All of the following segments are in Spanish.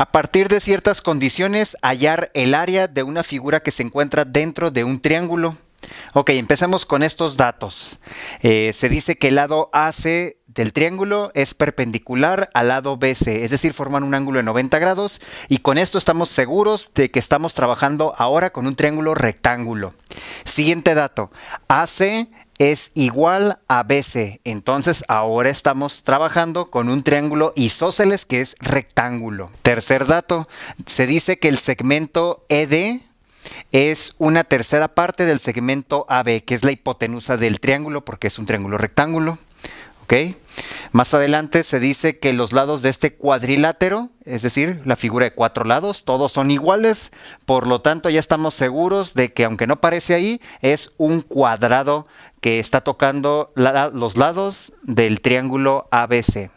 A partir de ciertas condiciones, hallar el área de una figura que se encuentra dentro de un triángulo. Ok, empezamos con estos datos. Eh, se dice que el lado AC del triángulo es perpendicular al lado BC, es decir, forman un ángulo de 90 grados y con esto estamos seguros de que estamos trabajando ahora con un triángulo rectángulo. Siguiente dato, AC es igual a BC. Entonces ahora estamos trabajando con un triángulo isósceles que es rectángulo. Tercer dato, se dice que el segmento ED es una tercera parte del segmento AB, que es la hipotenusa del triángulo porque es un triángulo rectángulo. ¿ok? Más adelante se dice que los lados de este cuadrilátero, es decir, la figura de cuatro lados, todos son iguales, por lo tanto ya estamos seguros de que aunque no parece ahí, es un cuadrado que está tocando los lados del triángulo ABC.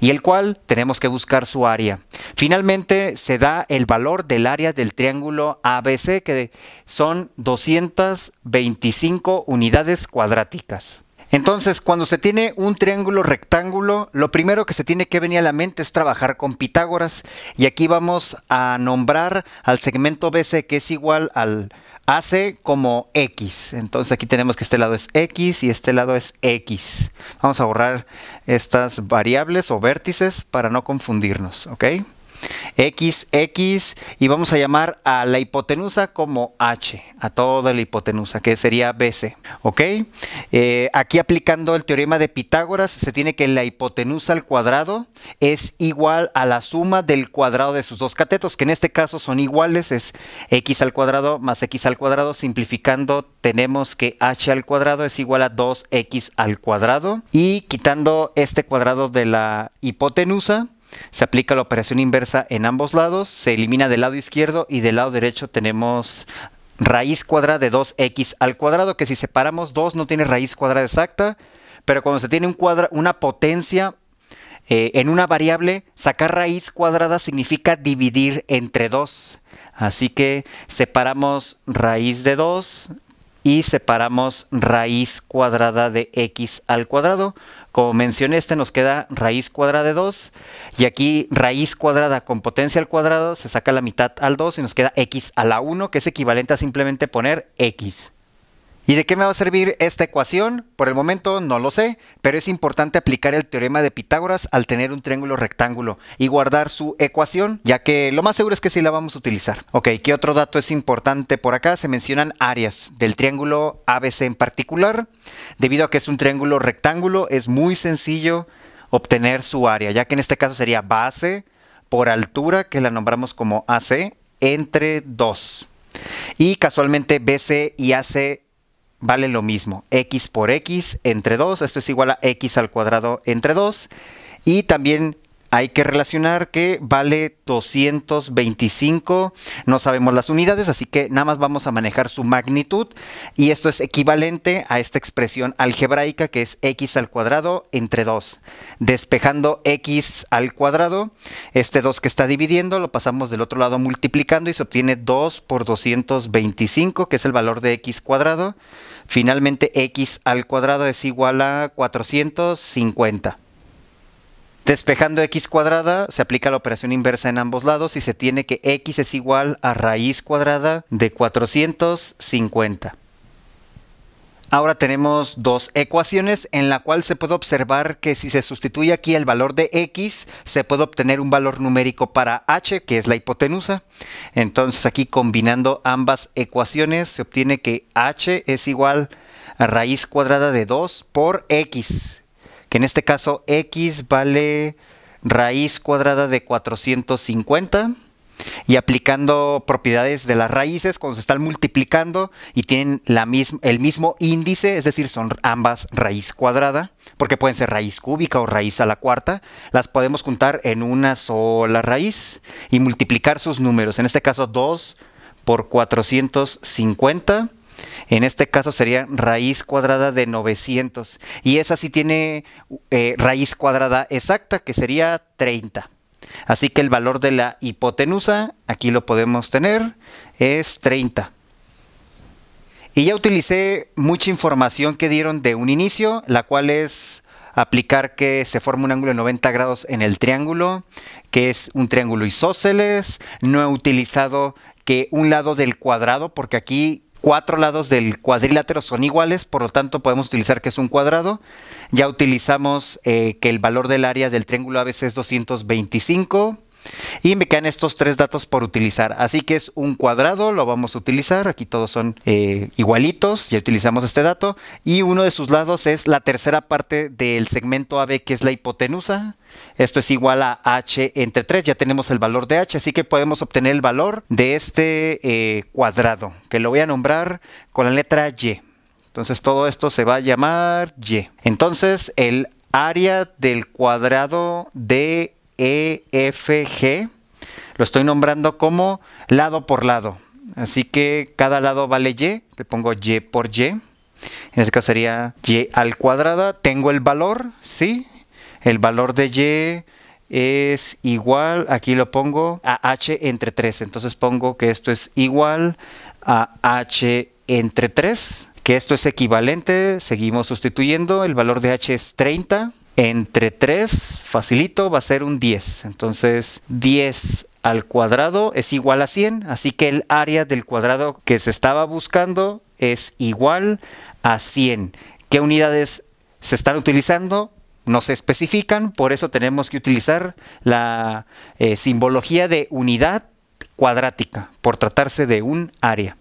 Y el cual tenemos que buscar su área. Finalmente se da el valor del área del triángulo ABC que son 225 unidades cuadráticas. Entonces, cuando se tiene un triángulo rectángulo, lo primero que se tiene que venir a la mente es trabajar con Pitágoras. Y aquí vamos a nombrar al segmento BC que es igual al AC como X. Entonces aquí tenemos que este lado es X y este lado es X. Vamos a borrar estas variables o vértices para no confundirnos, ¿ok? x, x, y vamos a llamar a la hipotenusa como H, a toda la hipotenusa, que sería BC. ¿Ok? Eh, aquí aplicando el teorema de Pitágoras, se tiene que la hipotenusa al cuadrado es igual a la suma del cuadrado de sus dos catetos, que en este caso son iguales, es x al cuadrado más x al cuadrado, simplificando tenemos que h al cuadrado es igual a 2x al cuadrado y quitando este cuadrado de la hipotenusa se aplica la operación inversa en ambos lados, se elimina del lado izquierdo y del lado derecho tenemos raíz cuadrada de 2x al cuadrado, que si separamos 2 no tiene raíz cuadrada exacta, pero cuando se tiene un una potencia eh, en una variable, sacar raíz cuadrada significa dividir entre 2. Así que separamos raíz de 2 y separamos raíz cuadrada de x al cuadrado, como mencioné, este nos queda raíz cuadrada de 2. Y aquí raíz cuadrada con potencia al cuadrado se saca la mitad al 2 y nos queda x a la 1, que es equivalente a simplemente poner x. ¿Y de qué me va a servir esta ecuación? Por el momento no lo sé, pero es importante aplicar el teorema de Pitágoras al tener un triángulo rectángulo y guardar su ecuación, ya que lo más seguro es que sí la vamos a utilizar. Ok, ¿qué otro dato es importante por acá? Se mencionan áreas del triángulo ABC en particular. Debido a que es un triángulo rectángulo, es muy sencillo obtener su área, ya que en este caso sería base por altura, que la nombramos como AC, entre 2. Y casualmente BC y AC vale lo mismo. X por X entre 2, esto es igual a X al cuadrado entre 2. Y también hay que relacionar que vale 225, no sabemos las unidades, así que nada más vamos a manejar su magnitud y esto es equivalente a esta expresión algebraica que es x al cuadrado entre 2. Despejando x al cuadrado, este 2 que está dividiendo lo pasamos del otro lado multiplicando y se obtiene 2 por 225, que es el valor de x cuadrado. Finalmente x al cuadrado es igual a 450. Despejando x cuadrada, se aplica la operación inversa en ambos lados y se tiene que x es igual a raíz cuadrada de 450. Ahora tenemos dos ecuaciones en la cual se puede observar que si se sustituye aquí el valor de x, se puede obtener un valor numérico para h, que es la hipotenusa. Entonces aquí combinando ambas ecuaciones se obtiene que h es igual a raíz cuadrada de 2 por x, que en este caso x vale raíz cuadrada de 450 y aplicando propiedades de las raíces cuando se están multiplicando y tienen la misma el mismo índice, es decir, son ambas raíz cuadrada, porque pueden ser raíz cúbica o raíz a la cuarta, las podemos juntar en una sola raíz y multiplicar sus números. En este caso 2 por 450. En este caso sería raíz cuadrada de 900. Y esa sí tiene eh, raíz cuadrada exacta, que sería 30. Así que el valor de la hipotenusa, aquí lo podemos tener, es 30. Y ya utilicé mucha información que dieron de un inicio, la cual es aplicar que se forma un ángulo de 90 grados en el triángulo, que es un triángulo isósceles. No he utilizado que un lado del cuadrado, porque aquí cuatro lados del cuadrilátero son iguales, por lo tanto podemos utilizar que es un cuadrado. Ya utilizamos eh, que el valor del área del triángulo ABC es 225. Y me quedan estos tres datos por utilizar. Así que es un cuadrado, lo vamos a utilizar. Aquí todos son eh, igualitos, ya utilizamos este dato. Y uno de sus lados es la tercera parte del segmento AB, que es la hipotenusa. Esto es igual a h entre 3, ya tenemos el valor de h, así que podemos obtener el valor de este eh, cuadrado, que lo voy a nombrar con la letra y. Entonces todo esto se va a llamar y. Entonces el área del cuadrado de EFG. Lo estoy nombrando como lado por lado. Así que cada lado vale Y. Le pongo Y por Y. En este caso sería Y al cuadrado. Tengo el valor, ¿sí? El valor de Y es igual, aquí lo pongo a h entre 3. Entonces pongo que esto es igual a h entre 3, que esto es equivalente. Seguimos sustituyendo, el valor de h es 30 entre 3, facilito, va a ser un 10. Entonces 10 al cuadrado es igual a 100, así que el área del cuadrado que se estaba buscando es igual a 100. ¿Qué unidades se están utilizando? No se especifican, por eso tenemos que utilizar la eh, simbología de unidad cuadrática, por tratarse de un área.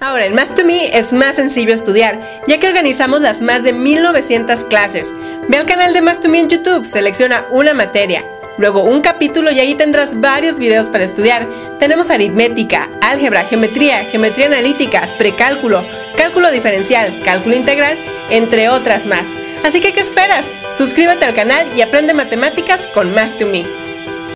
Ahora, en Math to Me es más sencillo estudiar, ya que organizamos las más de 1900 clases. Ve al canal de Math to Me en YouTube, selecciona una materia, luego un capítulo y ahí tendrás varios videos para estudiar. Tenemos aritmética, álgebra, geometría, geometría analítica, precálculo, cálculo diferencial, cálculo integral, entre otras más. Así que, ¿qué esperas? Suscríbete al canal y aprende matemáticas con Math to Me.